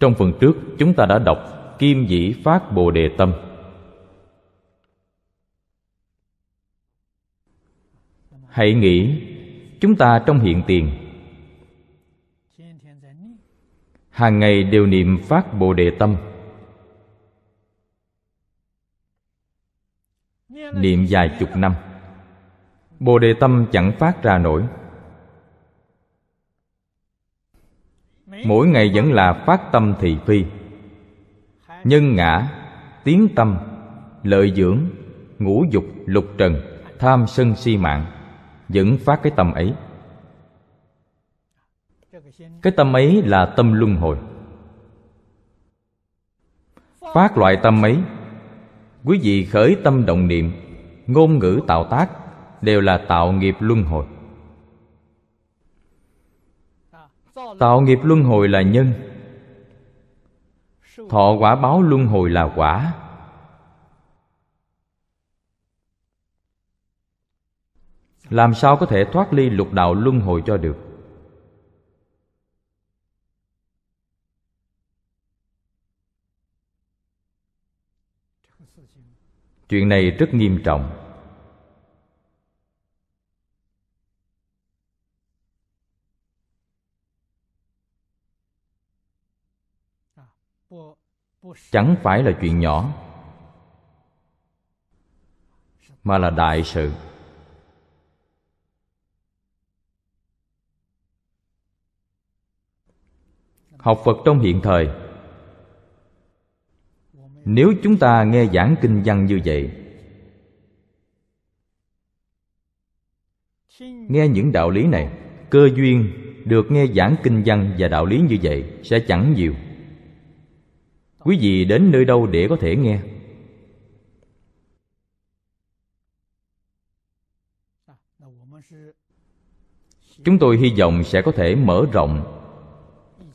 trong phần trước chúng ta đã đọc kim dĩ phát bồ đề tâm hãy nghĩ chúng ta trong hiện tiền hàng ngày đều niệm phát bồ đề tâm niệm dài chục năm bồ đề tâm chẳng phát ra nổi mỗi ngày vẫn là phát tâm thị phi nhân ngã tiếng tâm lợi dưỡng ngũ dục lục trần tham sân si mạng vẫn phát cái tâm ấy cái tâm ấy là tâm luân hồi phát loại tâm ấy quý vị khởi tâm động niệm ngôn ngữ tạo tác đều là tạo nghiệp luân hồi Tạo nghiệp luân hồi là nhân Thọ quả báo luân hồi là quả Làm sao có thể thoát ly lục đạo luân hồi cho được Chuyện này rất nghiêm trọng chẳng phải là chuyện nhỏ mà là đại sự học phật trong hiện thời nếu chúng ta nghe giảng kinh văn như vậy nghe những đạo lý này cơ duyên được nghe giảng kinh văn và đạo lý như vậy sẽ chẳng nhiều quý vị đến nơi đâu để có thể nghe chúng tôi hy vọng sẽ có thể mở rộng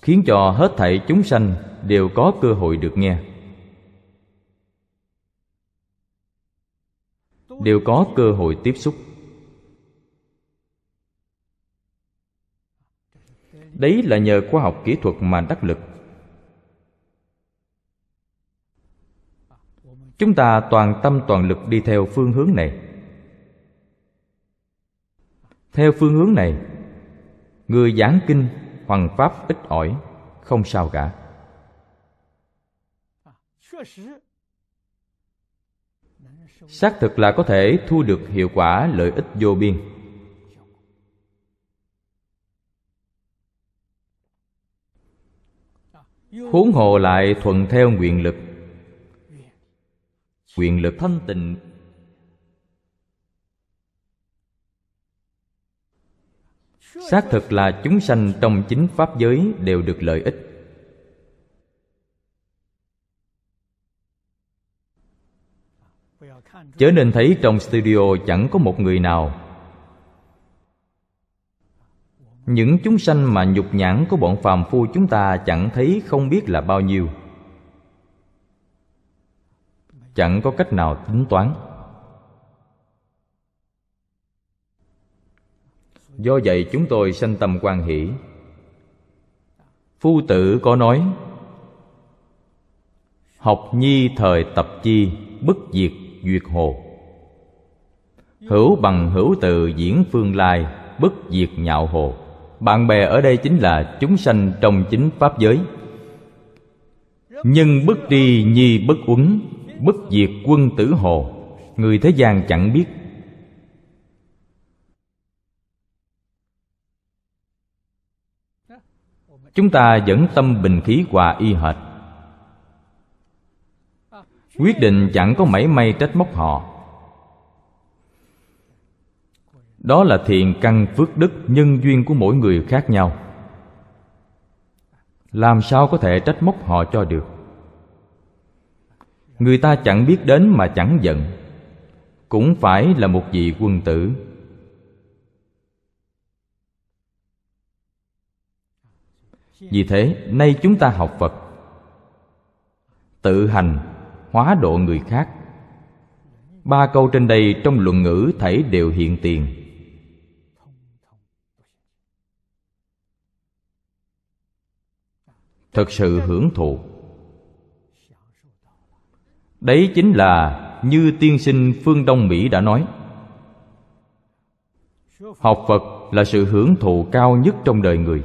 khiến cho hết thảy chúng sanh đều có cơ hội được nghe đều có cơ hội tiếp xúc đấy là nhờ khoa học kỹ thuật mà đắc lực chúng ta toàn tâm toàn lực đi theo phương hướng này theo phương hướng này người giảng kinh hoằng pháp ít ỏi không sao cả xác thực là có thể thu được hiệu quả lợi ích vô biên huống hồ lại thuận theo nguyện lực quyền lực thanh tịnh xác thực là chúng sanh trong chính pháp giới đều được lợi ích chớ nên thấy trong studio chẳng có một người nào những chúng sanh mà nhục nhãn của bọn phàm phu chúng ta chẳng thấy không biết là bao nhiêu chẳng có cách nào tính toán do vậy chúng tôi sanh tâm quan hỷ phu tử có nói học nhi thời tập chi bất diệt duyệt hồ hữu bằng hữu từ diễn phương lai bất diệt nhạo hồ bạn bè ở đây chính là chúng sanh trong chính pháp giới nhưng bất tri nhi bất uấn bất diệt quân tử hồ người thế gian chẳng biết chúng ta vẫn tâm bình khí hòa y hệt quyết định chẳng có mảy may trách móc họ đó là thiện căn phước đức nhân duyên của mỗi người khác nhau làm sao có thể trách móc họ cho được người ta chẳng biết đến mà chẳng giận cũng phải là một vị quân tử vì thế nay chúng ta học phật tự hành hóa độ người khác ba câu trên đây trong luận ngữ thảy đều hiện tiền thật sự hưởng thụ đấy chính là như tiên sinh phương đông mỹ đã nói học phật là sự hưởng thụ cao nhất trong đời người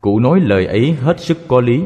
cụ nói lời ấy hết sức có lý